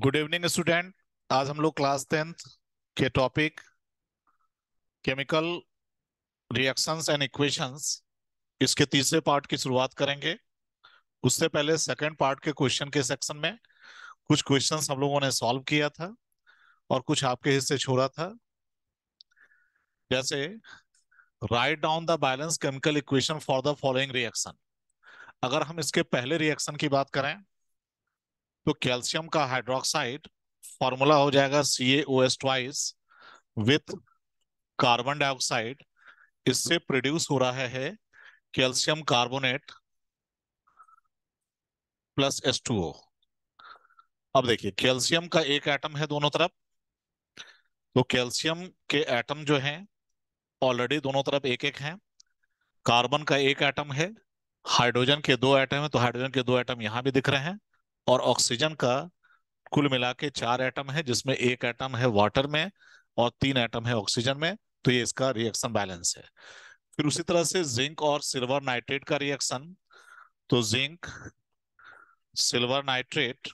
Good evening student आज हम लोग क्लास टेंथ के topic chemical reactions and equations इसके तीसरे पार्ट की शुरुआत करेंगे उससे पहले सेकंड पार्ट के क्वेश्चन के सेक्शन में कुछ क्वेश्चंस हम लोगों ने सॉल्व किया था और कुछ आपके हिस्से छोड़ा था जैसे right down the balance chemical equation for the following reaction अगर हम इसके पहले रिएक्शन की बात करें तो कैल्शियम का हाइड्रोक्साइड फॉर्मूला हो जाएगा C A S twice with carbon dioxide इससे प्रोड्यूस हो रहा है calcium carbonate plus S two O अब देखिए कैल्शियम का एक एटम है दोनों तरफ तो कैल्शियम के एटम जो हैं ऑलरेडी दोनों तरफ एक एक हैं कार्बन का एक एटम है हाइड्रोजन के दो एटम है तो हाइड्रोजन के दो एटम यहां भी दिख रहे हैं और ऑक्सीजन का कुल मिला के चार एटम है जिसमें एक एटम है वाटर में और तीन एटम है ऑक्सीजन में तो ये इसका रिएक्शन बैलेंस है फिर उसी तरह से जिंक और सिल्वर नाइट्रेट का रिएक्शन तो जिंक सिल्वर नाइट्रेट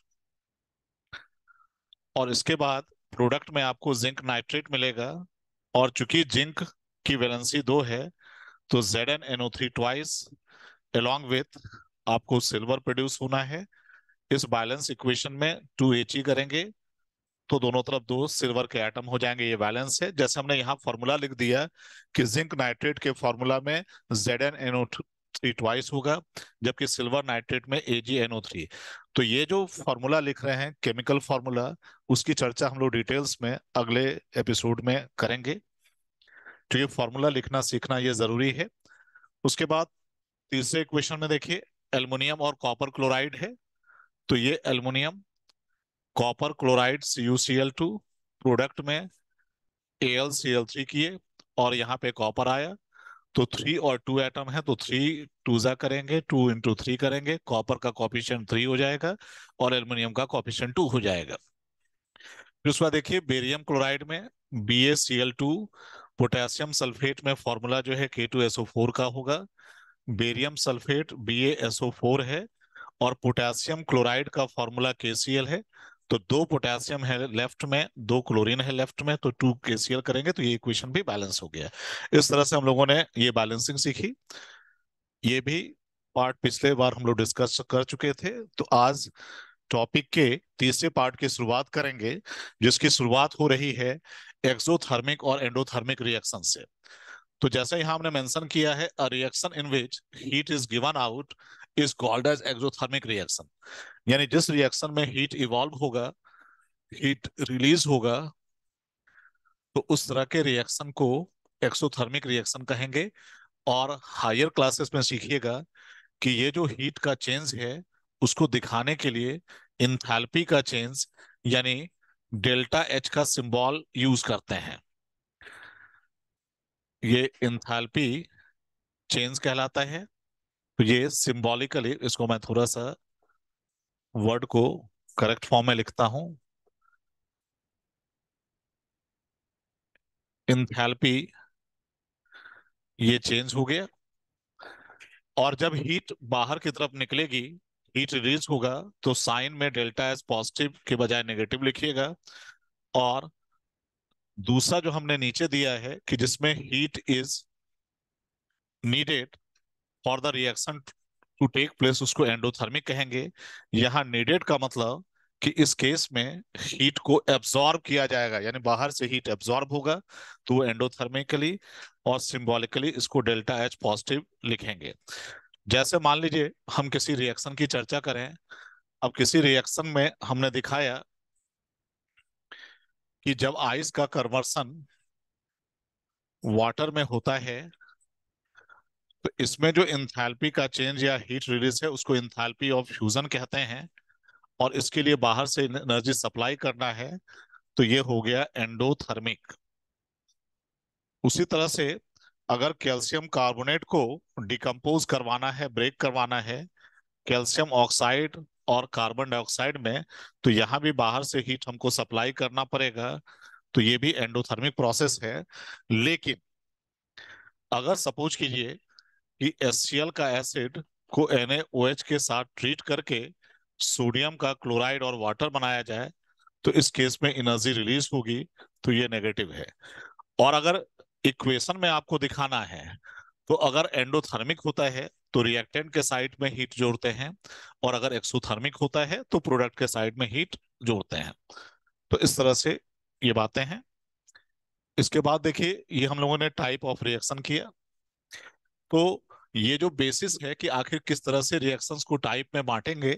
और इसके बाद प्रोडक्ट में आपको जिंक नाइट्रेट मिलेगा और चूंकि जिंक की वैलेंसी दो है तो Z N NO three twice along with आपको सिल्वर प्रोड्यूस होना है इस बैलेंस इक्वेशन में टू एच ई करेंगे तो दोनों तरफ दो सिल्वर के एटम हो जाएंगे ये बैलेंस है जैसे हमने यहाँ फॉर्मूला लिख दिया कि जिंक नाइट्रेट के फॉर्मूला में Z N NO three twice होगा जबकि सिल्वर नाइट्रेट में ए जी एनओ थ्री तो ये जो फॉर्मूला लिख रहे हैं केमिकल फॉर्मूला उसकी चर्चा हम लोग डिटेल्स में अगले एपिसोड में करेंगे क्योंकि तो ये फॉर्मूला लिखना सीखना ये जरूरी है उसके बाद तीसरे क्वेश्चन में देखिए एल्युमिनियम और कॉपर क्लोराइड है तो ये aluminium copper chloride two product में AlCl3 किए और यहाँ पे कॉपर आया तो थ्री और टू एटम है तो थ्री टूजा करेंगे टू इंटू थ्री करेंगे कॉपर का कॉपिशन थ्री हो जाएगा और एल्युमिनियम का कॉपिशन टू हो जाएगा फिर उसके बाद देखिए बेरियम क्लोराइड में B A C L two potassium sulphate में फॉर्मूला जो है के टू एसओ फोर का होगा barium sulphate B A SO four है और पोटेशियम क्लोराइड का फॉर्मूला KCl है तो दो पोटेशियम है लेफ्ट में दो क्लोरीन है लेफ्ट में तो टू केसीएल करेंगे तो ये इक्वेशन भी बैलेंस हो गया इस तरह से हम लोगों ने ये बैलेंसिंग सीखी ये भी पार्ट पिछले बार हम लोग डिस्कस कर चुके थे तो आज टॉपिक के तीसरे पार्ट की शुरुआत करेंगे जिसकी शुरुआत हो रही है एक्सोथर्मिक और एंडोथर्मिक रिएक्शन से तो जैसा यहाँ हमने मेंशन किया है a reaction in which heat is given out is called as exothermic reaction यानी जिस रिएक्शन में हीट इवॉल्व होगा हीट रिलीज होगा तो उस तरह के रिएक्शन को एक्सोथर्मिक रिएक्शन कहेंगे और हायर क्लासेस में सीखिएगा कि ये जो हीट का चेंज है उसको दिखाने के लिए इंथैल्पी का चेंज यानी डेल्टा एच का सिंबल यूज करते हैं ये इंथैल्पी चेंज कहलाता है तो ये सिंबॉलिकली इसको मैं थोड़ा सा वर्ड को करेक्ट फॉर्म में लिखता हूं इंथैल्पी ये चेंज हो गया और जब हीट बाहर की तरफ निकलेगी हीट रिलीज होगा तो साइन में डेल्टा एस पॉजिटिव के बजाय नेगेटिव लिखिएगा और दूसरा जो हमने नीचे दिया है कि जिसमें heat is needed for the reaction to take place उसको एंडोथर्मिक कहेंगे यहाँ नीडेड का मतलब कि इस केस में हीट को एब्जॉर्ब किया जाएगा यानी बाहर से हीट एब्जॉर्ब होगा तो एंडोथर्मिकली और सिंबॉलिकली इसको डेल्टा एच पॉजिटिव लिखेंगे जैसे मान लीजिए हम किसी रिएक्शन की चर्चा करें अब किसी रिएक्शन में हमने दिखाया कि जब आइस का कन्वर्सन वाटर में होता है तो इसमें जो इंथैल्पी का चेंज या हीट रिलीज है उसको इंथैल्पी ऑफ फ्यूजन कहते हैं और इसके लिए बाहर से एनर्जी सप्लाई करना है तो ये हो गया एंडोथर्मिक उसी तरह से अगर कैल्शियम कार्बोनेट को डिकम्पोज करवाना है ब्रेक करवाना है कैल्शियम ऑक्साइड और कार्बन डाइऑक्साइड में तो यहाँ भी बाहर से हीट हमको सप्लाई करना पड़ेगा तो ये भी एंडोथर्मिक प्रोसेस है लेकिन अगर सपोज कीजिए कि एस का एसिड को NaOH के साथ ट्रीट करके सोडियम का क्लोराइड और वाटर बनाया जाए तो इस केस में एनर्जी रिलीज होगी तो ये नेगेटिव है और अगर इक्वेशन में आपको दिखाना है तो अगर एंडोथर्मिक होता है तो रिएक्टेंट के साइड में हीट जोड़ते हैं और अगर एक्सोथर्मिक होता है तो प्रोडक्ट के साइड में हीट जोड़ते हैं तो इस तरह से ये बातें हैं इसके बाद देखिए ये हम लोगों ने टाइप ऑफ रिएक्शन किया तो ये जो बेसिस है कि आखिर किस तरह से रिएक्शंस को टाइप में बांटेंगे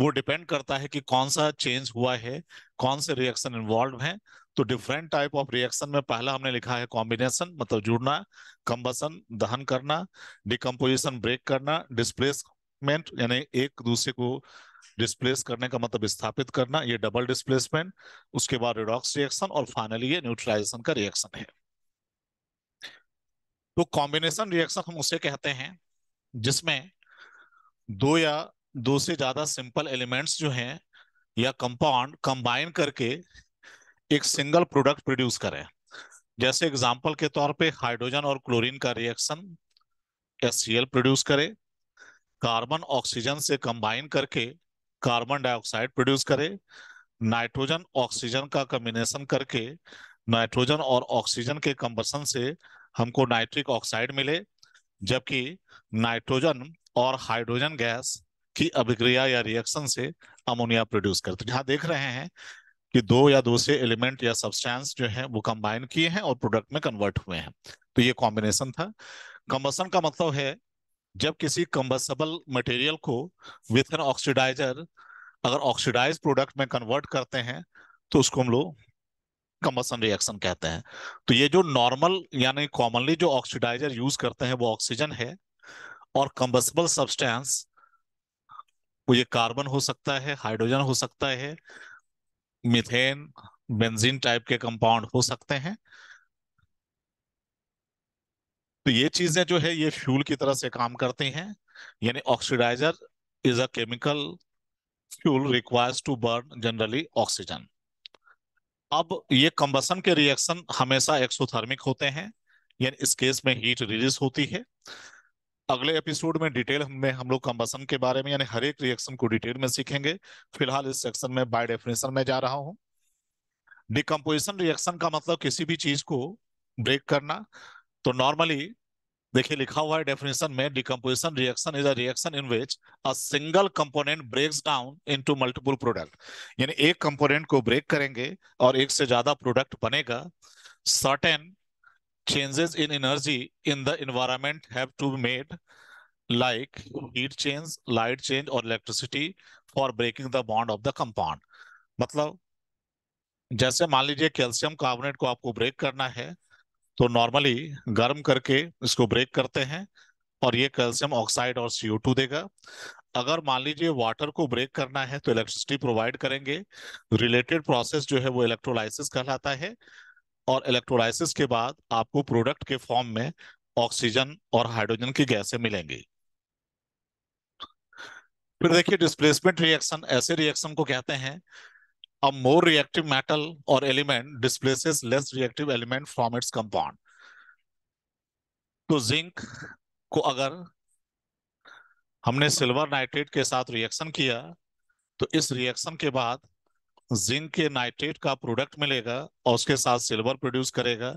वो डिपेंड करता है कि कौन सा चेंज हुआ है कौन से रिएक्शन इन्वॉल्व हैं तो डिफरेंट टाइप ऑफ रिएक्शन में पहला हमने लिखा है कॉम्बिनेशन मतलब जुड़ना कंबसन दहन करना डिकम्पोजिशन ब्रेक करना डिस्प्लेसमेंट यानी एक दूसरे को डिस्प्लेस करने का मतलब स्थापित करना ये डबल डिस्प्लेसमेंट उसके बाद रिडॉक्स रिएक्शन और फाइनली ये न्यूट्रलाइजेशन का रिएक्शन है तो कॉम्बिनेशन रिएक्शन हम उसे कहते हैं जिसमें दो या दो से ज्यादा सिंपल एलिमेंट्स जो हैं या कंपाउंड कंबाइन करके एक सिंगल प्रोडक्ट प्रोड्यूस करें जैसे एग्जाम्पल के तौर पे हाइड्रोजन और क्लोरीन का रिएक्शन एस प्रोड्यूस करे कार्बन ऑक्सीजन से कंबाइन करके कार्बन डाइऑक्साइड प्रोड्यूस करे नाइट्रोजन ऑक्सीजन का कम्बिनेशन करके नाइट्रोजन और ऑक्सीजन के कंबसन से हमको नाइट्रिक ऑक्साइड मिले जबकि नाइट्रोजन और हाइड्रोजन गैस की अभिक्रिया या रिएक्शन से अमोनिया प्रोड्यूस करते जहां देख रहे हैं कि दो या दो से एलिमेंट या सब्सटेंस जो है वो कंबाइन किए हैं और प्रोडक्ट में कन्वर्ट हुए हैं तो ये कॉम्बिनेशन था कंबसन का मतलब है जब किसी कंबसबल मटेरियल को विथ एन ऑक्सीडाइजर अगर ऑक्सीडाइज प्रोडक्ट में कन्वर्ट करते हैं तो उसको हम लोग कंबसन रिएक्शन कहते हैं तो ये जो नॉर्मल यानी कॉमनली जो ऑक्सीडाइजर यूज करते हैं वो ऑक्सीजन है और कंबस्बल सब्सटेंस वो ये कार्बन हो सकता है हाइड्रोजन हो सकता है मिथेन बेंजीन टाइप के कंपाउंड हो सकते हैं तो ये चीजें जो है ये फ्यूल की तरह से काम करती हैं यानी oxidiser is a chemical fuel requires to burn generally oxygen अब ये कंबसन के रिएक्शन हमेशा एक्सोथर्मिक होते हैं यानी इस केस में हीट रिलीज होती है अगले एपिसोड में डिटेल में हम लोग कंबसन के बारे में यानी हर एक रिएक्शन को डिटेल में सीखेंगे फिलहाल इस सेक्शन में बाय डेफिनेशन में जा रहा हूं डिकम्पोजिशन रिएक्शन का मतलब किसी भी चीज को ब्रेक करना तो नॉर्मली देखिए लिखा हुआ है डेफिनेशन में decomposition reaction is a reaction in which a single component breaks down into multiple product यानी एक कंपोनेंट को ब्रेक करेंगे और एक से ज्यादा प्रोडक्ट बनेगा certain changes in energy in the environment have to be made like heat change light change और electricity for breaking the bond of the compound मतलब जैसे मान लीजिए कैल्शियम कार्बोनेट को आपको ब्रेक करना है तो नॉर्मली गर्म करके इसको ब्रेक करते हैं और ये कैल्शियम ऑक्साइड और सीओ टू देगा अगर मान लीजिए वाटर को ब्रेक करना है तो इलेक्ट्रिसिटी प्रोवाइड करेंगे रिलेटेड प्रोसेस जो है वो इलेक्ट्रोलाइसिस कहलाता है और इलेक्ट्रोलाइसिस के बाद आपको प्रोडक्ट के फॉर्म में ऑक्सीजन और हाइड्रोजन की गैसें मिलेंगी फिर देखिए डिस्प्लेसमेंट रिएक्शन ऐसे रिएक्शन को कहते हैं a more reactive metal or element displaces less reactive element from its compound. तो zinc ko agar humne silver nitrate ke sath reaction kiya to is reaction ke baad zinc के nitrate का product मिलेगा और उसके साथ silver produce करेगा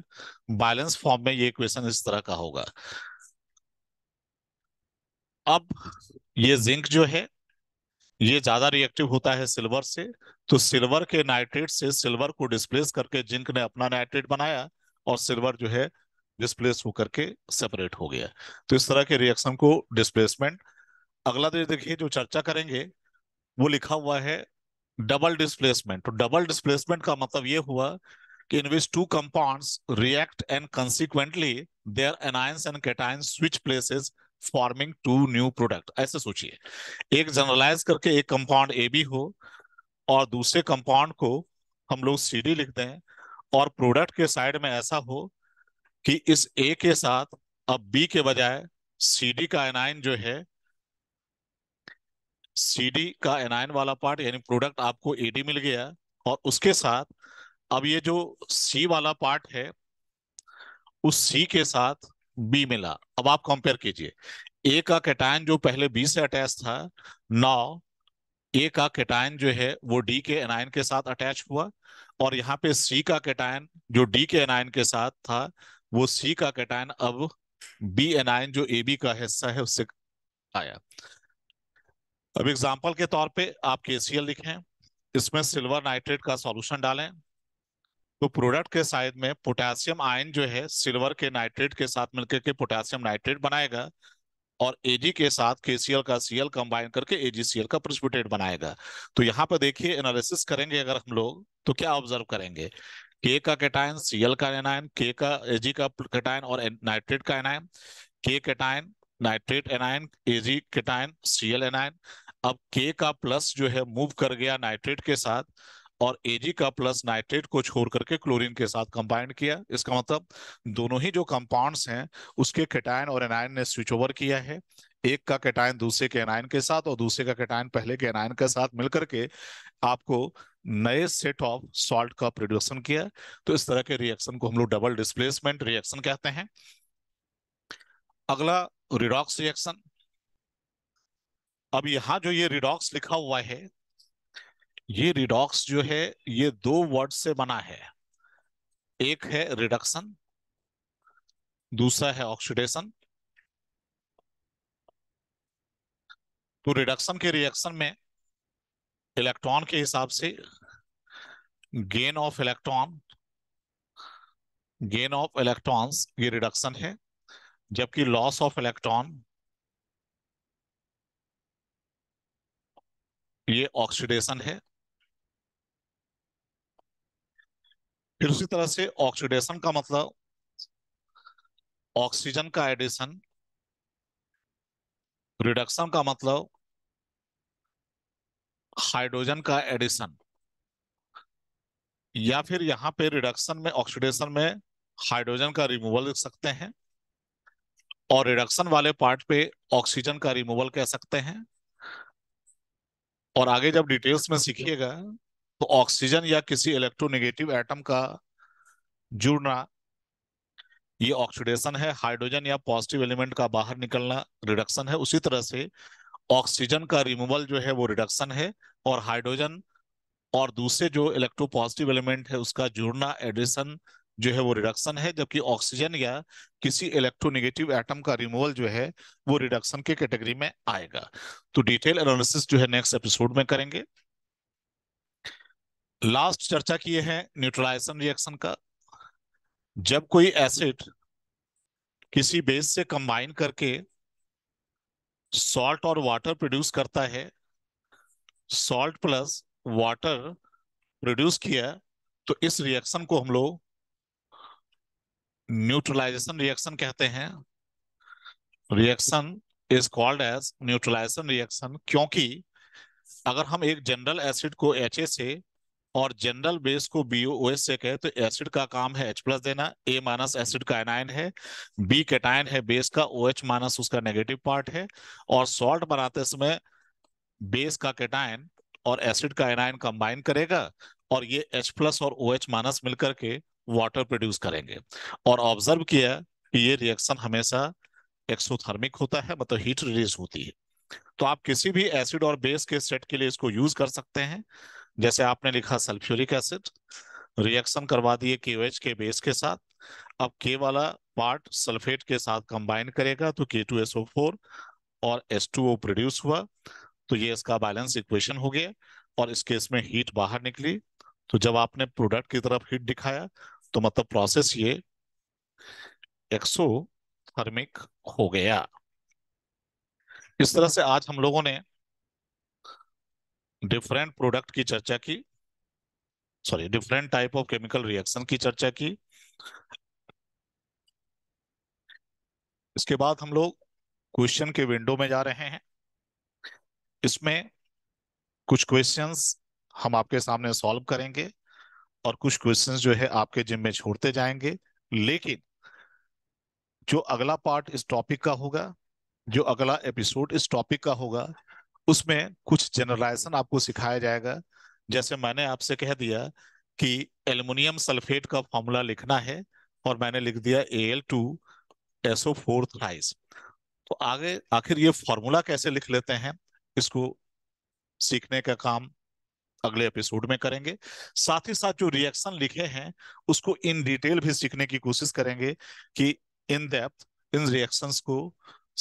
balance form में ये क्वेश्चन इस तरह का होगा अब ये जिंक जो है ये ज्यादा रिएक्टिव होता है सिल्वर से तो सिल्वर के नाइट्रेट से सिल्वर को डिस्प्लेस करके जिंक ने अपना नाइट्रेट बनाया और सिल्वर जो है डिस्प्लेस होकर के सेपरेट हो गया तो इस तरह के रिएक्शन को डिस्प्लेसमेंट अगला तो देखिए जो चर्चा करेंगे वो लिखा हुआ है डबल डिस्प्लेसमेंट तो डबल डिस्प्लेसमेंट का मतलब ये हुआ कि in which two compound react and consequently their anions and cation switch places forming two new product ऐसे सोचिए एक जनरलाइज करके एक कंपाउंड ए बी हो और दूसरे कंपाउंड को हम लोग सी डी लिख दें और प्रोडक्ट के साइड में ऐसा हो कि इस ए के साथ अब बी के बजाय सी डी का एनाइन जो है सी डी का एनाइन वाला पार्ट यानी प्रोडक्ट आपको ए डी मिल गया और उसके साथ अब ये जो सी वाला पार्ट है उस सी के साथ बी मिला अब आप कंपेयर कीजिए ए का कैटायन जो पहले बी से अटैच था नौ ए का कैटायन जो है वो डी के एनायन के साथ अटैच हुआ और यहाँ पे सी का कैटायन जो डी के एनायन के साथ था वो सी का कैटायन अब बी एनायन जो ए बी का हिस्सा है उससे आया अब एग्जाम्पल के तौर पे आप के सी एल लिखें इसमें सिल्वर नाइट्रेट का सॉल्यूशन डालें तो प्रोडक्ट के साइड में पोटेशियम आयन जो है सिल्वर के नाइट्रेट के साथ मिलकर के पोटेशियम नाइट्रेट बनाएगा और एजी के साथ एल का सीएल कंबाइन करके एजीसीएल का प्रिस्पिटेट बनाएगा तो यहाँ पर देखिए एनालिसिस करेंगे अगर हम लोग तो क्या ऑब्जर्व करेंगे के का कैटायन सीएल का एनायन के का एजी का कैटायन और नाइट्रेट का anion K cation nitrate anion Ag cation Cl anion अब के का प्लस जो है मूव कर गया नाइट्रेट के साथ और एजी का प्लस नाइट्रेट को छोड़ करके क्लोरीन के साथ कंबाइन किया इसका मतलब दोनों ही जो कंपाउंड्स हैं उसके कैटायन और एनायन ने स्विच ओवर किया है एक का कैटायन दूसरे के एनायन के साथ और दूसरे का कैटायन पहले के एनायन के साथ मिलकर के आपको नए सेट ऑफ सॉल्ट का प्रोडक्शन किया तो इस तरह के रिएक्शन को हम लोग डबल डिस्प्लेसमेंट रिएक्शन कहते हैं अगला रिडॉक्स रिएक्शन अब यहां जो ये रिडॉक्स लिखा हुआ है ये रिडॉक्स जो है ये दो वर्ड से बना है एक है रिडक्शन दूसरा है ऑक्सीडेशन तो रिडक्शन के रिएक्शन में इलेक्ट्रॉन के हिसाब से gain of electron gain of electrons ये रिडक्शन है जबकि लॉस ऑफ इलेक्ट्रॉन ये ऑक्सीडेशन है फिर उसी तरह से ऑक्सीडेशन का मतलब ऑक्सीजन का एडिशन रिडक्शन का मतलब हाइड्रोजन का एडिशन या फिर यहां पे रिडक्शन में ऑक्सीडेशन में हाइड्रोजन का रिमूवल लिख सकते हैं और रिडक्शन वाले पार्ट पे ऑक्सीजन का रिमूवल कह सकते हैं और आगे जब डिटेल्स में सीखिएगा तो ऑक्सीजन या किसी इलेक्ट्रोनेगेटिव एटम का जुड़ना ये ऑक्सीडेशन है हाइड्रोजन या पॉजिटिव एलिमेंट का बाहर निकलना रिडक्शन है उसी तरह से ऑक्सीजन का रिमूवल जो है वो रिडक्शन है और हाइड्रोजन और दूसरे जो इलेक्ट्रो पॉजिटिव एलिमेंट है उसका जुड़ना एडिशन जो है वो रिडक्शन है जबकि ऑक्सीजन या किसी इलेक्ट्रोनेगेटिव एटम का रिमूवल जो है वो रिडक्शन के कैटेगरी में आएगा तो डिटेल एनालिसिस जो है नेक्स्ट एपिसोड में करेंगे लास्ट चर्चा किए हैं न्यूट्रलाइजेशन रिएक्शन का जब कोई एसिड किसी बेस से कंबाइन करके सॉल्ट और वाटर प्रोड्यूस करता है सॉल्ट प्लस वाटर प्रोड्यूस किया तो इस रिएक्शन को हम लोग न्यूट्रलाइजेशन रिएक्शन कहते हैं reaction is called as neutralisation reaction क्योंकि अगर हम एक जनरल एसिड को एच से और जनरल बेस को बीओएस से कहे तो एसिड का काम है एच प्लस देना ए माइनस एसिड का एनाइन है बी कैटाइन है बेस का ओ एच माइनस उसका नेगेटिव पार्ट है और सॉल्ट बनाते समय बेस का कैटाइन और एसिड का एनाइन कंबाइन करेगा और ये एच प्लस और ओ एच माइनस मिलकर के वाटर प्रोड्यूस करेंगे और ऑब्जर्व किया कि ये रिएक्शन हमेशा एक्सोथर्मिक होता है मतलब हीट रिलीज होती है तो आप किसी भी एसिड और बेस के सेट के लिए इसको यूज कर सकते हैं जैसे आपने लिखा सल्फ्यूरिक एसिड रिएक्शन करवा दिए के एच के बेस के साथ अब के वाला पार्ट सल्फेट के साथ कंबाइन करेगा तो K two S O four और एस टू ओ प्रोड्यूस हुआ तो ये इसका बैलेंस इक्वेशन हो गया और इस केस में हीट बाहर निकली तो जब आपने प्रोडक्ट की तरफ हीट दिखाया तो मतलब प्रोसेस ये एक्सो थर्मिक हो गया इस तरह से आज हम लोगों ने डिफरेंट प्रोडक्ट की चर्चा की sorry different type of chemical reaction की चर्चा की इसके बाद हम लोग क्वेश्चन के विंडो में जा रहे हैं इसमें कुछ क्वेश्चंस हम आपके सामने सॉल्व करेंगे और कुछ क्वेश्चंस जो है आपके जिम में छोड़ते जाएंगे लेकिन जो अगला पार्ट इस टॉपिक का होगा जो अगला एपिसोड इस टॉपिक का होगा उसमें कुछ जनरलाइजेशन आपको सिखाया जाएगा जैसे मैंने आपसे कह दिया कि एल्युमिनियम सल्फेट का फॉर्मूला लिखना है और मैंने लिख दिया A L two SO four thrice तो आगे आखिर ये फॉर्मूला कैसे लिख लेते हैं इसको सीखने का काम अगले एपिसोड में करेंगे साथ ही साथ जो रिएक्शन लिखे हैं उसको इन डिटेल भी सीखने की कोशिश करेंगे कि इन डेप्थ इन रिएक्शंस को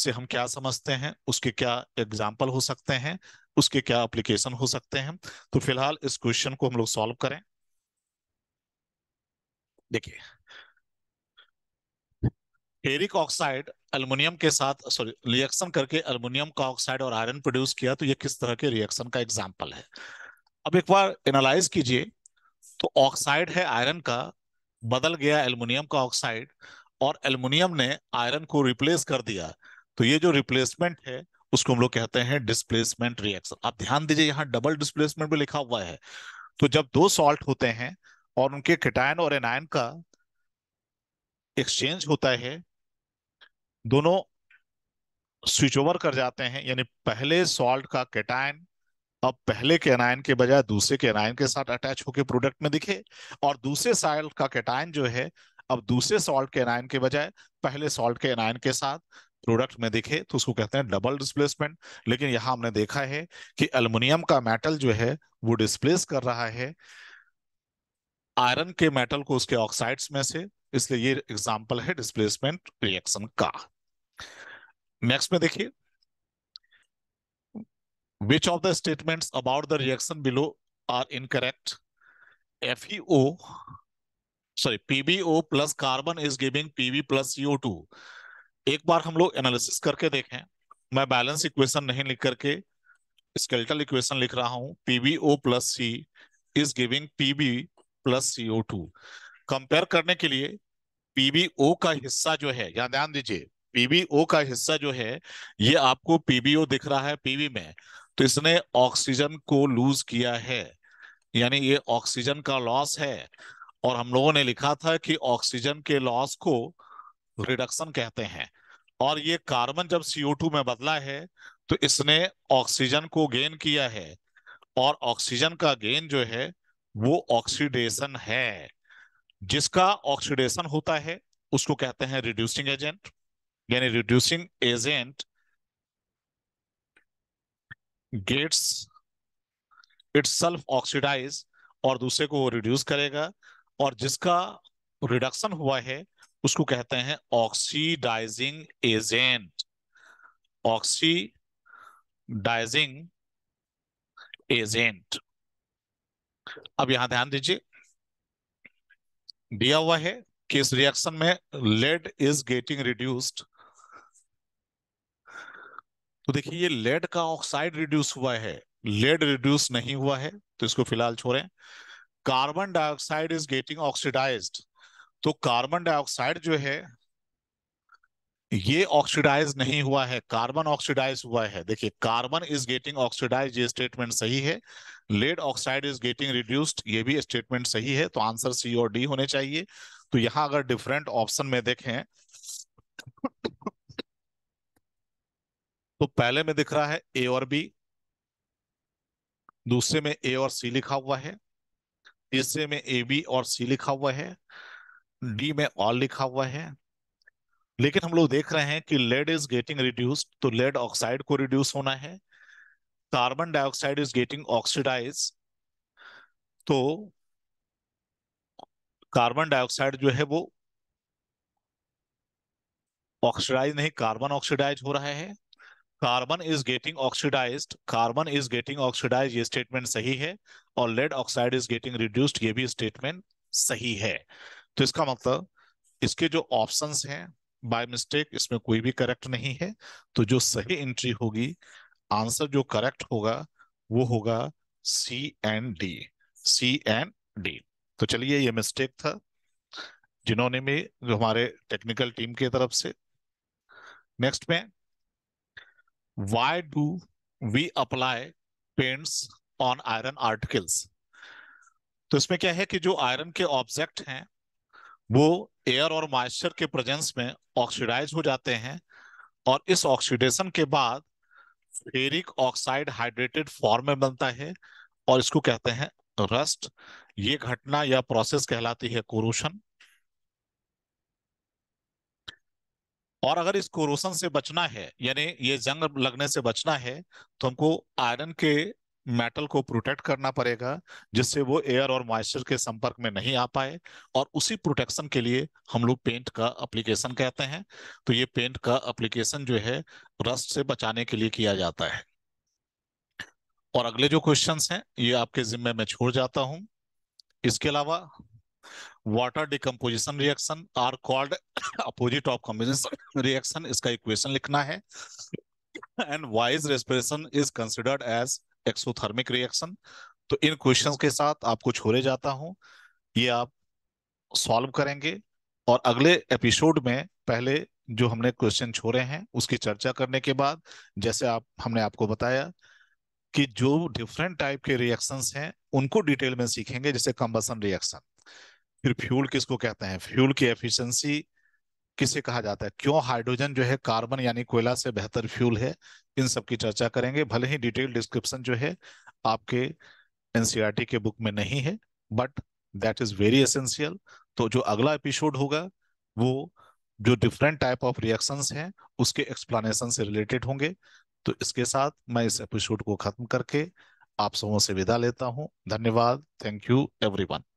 से हम क्या समझते हैं उसके क्या एग्जाम्पल हो सकते हैं उसके क्या अप्लीकेशन हो सकते हैं तो फिलहाल इस क्वेश्चन को हम लोग सॉल्व करें देखिए फेरिक ऑक्साइड अल्मोनियम के साथ सॉरी रिएक्शन करके अल्मोनियम का ऑक्साइड और आयरन प्रोड्यूस किया तो ये किस तरह के रिएक्शन का एग्जाम्पल है अब एक बार एनालाइज कीजिए तो ऑक्साइड है आयरन का बदल गया एल्मोनियम का ऑक्साइड और एल्मोनियम ने आयरन को रिप्लेस कर दिया तो ये जो रिप्लेसमेंट है उसको हम लोग कहते हैं डिस्प्लेसमेंट रिएक्शन आप ध्यान दीजिए यहाँ डबल डिस्प्लेसमेंट भी लिखा हुआ है तो जब दो सॉल्ट होते हैं और उनके किटायन और एनायन का एक्सचेंज होता है दोनों स्विच ओवर कर जाते हैं यानी पहले सॉल्ट का केटायन अब पहले के एनायन के बजाय दूसरे के एनायन के साथ अटैच होकर प्रोडक्ट में दिखे और दूसरे सॉल्ट का केटायन जो है अब दूसरे सॉल्ट के एनायन के बजाय पहले सॉल्ट के एनायन के साथ प्रोडक्ट में देखे तो उसको कहते हैं डबल डिस्प्लेसमेंट लेकिन यहां हमने देखा है कि अल्मोनियम का मेटल जो है वो डिस्प्लेस कर रहा है आयरन के मेटल को उसके ऑक्साइड्स में से इसलिए ये एग्जाम्पल है डिस्प्लेसमेंट रिएक्शन का नेक्स्ट में देखिए which of the statements about the reaction below are incorrect feo sorry pbo plus carbon is giving pb plus co2 एक बार हम लोग एनालिसिस करके देखें मैं बैलेंस इक्वेशन नहीं लिख करके स्केल्टल इक्वेशन लिख रहा हूं PbO plus C is giving Pb plus CO two compare करने के लिए पीबीओ का हिस्सा जो है यहाँ ध्यान दीजिए पीबीओ का हिस्सा जो है ये आपको पीबीओ दिख रहा है पीबी में तो इसने ऑक्सीजन को लूज किया है यानी ये ऑक्सीजन का लॉस है और हम लोगों ने लिखा था कि ऑक्सीजन के लॉस को रिडक्शन कहते हैं और ये कार्बन जब CO2 में बदला है तो इसने ऑक्सीजन को गेन किया है और ऑक्सीजन का गेन जो है वो ऑक्सीडेशन है जिसका ऑक्सीडेशन होता है उसको कहते हैं रिड्यूसिंग एजेंट यानी reducing agent gets its self oxidise और दूसरे को वो रिड्यूस करेगा और जिसका रिडक्शन हुआ है उसको कहते हैं ऑक्सीडाइजिंग एजेंट ऑक्सीडाइजिंग एजेंट अब यहां ध्यान दीजिए दिया हुआ है कि इस रिएक्शन में लेड इज गेटिंग रिड्यूस्ड तो देखिए ये लेड का ऑक्साइड रिड्यूस हुआ है लेड रिड्यूस नहीं हुआ है तो इसको फिलहाल छोड़ें carbon dioxide is getting oxidised तो कार्बन डाइऑक्साइड जो है ये ऑक्सीडाइज नहीं हुआ है कार्बन ऑक्सीडाइज हुआ है देखिए कार्बन इज गेटिंग ऑक्सीडाइज ये स्टेटमेंट सही है lead oxide is getting reduced ये भी स्टेटमेंट सही है तो आंसर सी और डी होने चाहिए तो यहां अगर डिफरेंट ऑप्शन में देखें तो पहले में दिख रहा है ए और बी दूसरे में ए और सी लिखा हुआ है तीसरे में ए बी और सी लिखा हुआ है डी में ऑल लिखा हुआ है लेकिन हम लोग देख रहे हैं कि लेड इज गेटिंग रिड्यूस्ड तो लेड ऑक्साइड को रिड्यूस होना है carbon dioxide is getting oxidise तो कार्बन डाइऑक्साइड जो है वो ऑक्सीडाइज नहीं कार्बन ऑक्सीडाइज हो रहा है carbon is getting oxidise carbon is getting oxidise ये स्टेटमेंट सही है और lead oxide is getting reduced ये भी स्टेटमेंट सही है तो इसका मतलब इसके जो ऑप्शंस हैं बाय मिस्टेक इसमें कोई भी करेक्ट नहीं है तो जो सही एंट्री होगी आंसर जो करेक्ट होगा वो होगा C and D C and D तो चलिए ये मिस्टेक था जिन्होंने में जो हमारे टेक्निकल टीम की तरफ से नेक्स्ट में why do we apply paints on iron articles तो इसमें क्या है कि जो आयरन के ऑब्जेक्ट हैं वो एयर और मॉइस्चर के प्रेजेंस में ऑक्सीडाइज हो जाते हैं और इस ऑक्सीडेशन के बाद फेरिक ऑक्साइड हाइड्रेटेड फॉर्म में बनता है और इसको कहते हैं रस्ट ये घटना या प्रोसेस कहलाती है कोरोशन और अगर इस कोरोशन से बचना है यानी ये जंग लगने से बचना है तो हमको आयरन के मेटल को प्रोटेक्ट करना पड़ेगा जिससे वो एयर और मॉइस्चर के संपर्क में नहीं आ पाए और उसी प्रोटेक्शन के लिए हम लोग पेंट का अप्लीकेशन कहते हैं तो ये पेंट का अप्लीकेशन जो है रस्ट से बचाने के लिए किया जाता है और अगले जो क्वेश्चन हैं ये आपके जिम्मे में छोड़ जाता हूं इसके अलावा water decomposition reaction are called opposite of combination reaction इसका इक्वेशन लिखना है and why is respiration is considered as exothermic reaction तो इन क्वेश्चंस के साथ आपको छोड़े जाता हूं ये आप सॉल्व करेंगे और अगले एपिसोड में पहले जो हमने क्वेश्चन छोड़े हैं उसकी चर्चा करने के बाद जैसे आप हमने आपको बताया कि जो डिफरेंट टाइप के रिएक्शंस हैं उनको डिटेल में सीखेंगे जैसे कंबसन रिएक्शन फिर फ्यूल किसको कहते हैं फ्यूल की एफिशिएंसी किसे कहा जाता है क्यों हाइड्रोजन जो है कार्बन यानी कोयला से बेहतर फ्यूल है इन सब की चर्चा करेंगे भले ही डिटेल डिस्क्रिप्शन जो है आपके एनसीईआरटी के बुक में नहीं है but that is very essential तो जो अगला एपिसोड होगा वो जो डिफरेंट टाइप ऑफ रिएक्शन हैं उसके एक्सप्लानशन से रिलेटेड होंगे तो इसके साथ मैं इस एपिसोड को खत्म करके आप सबों से विदा लेता हूं धन्यवाद थैंक यू एवरीवन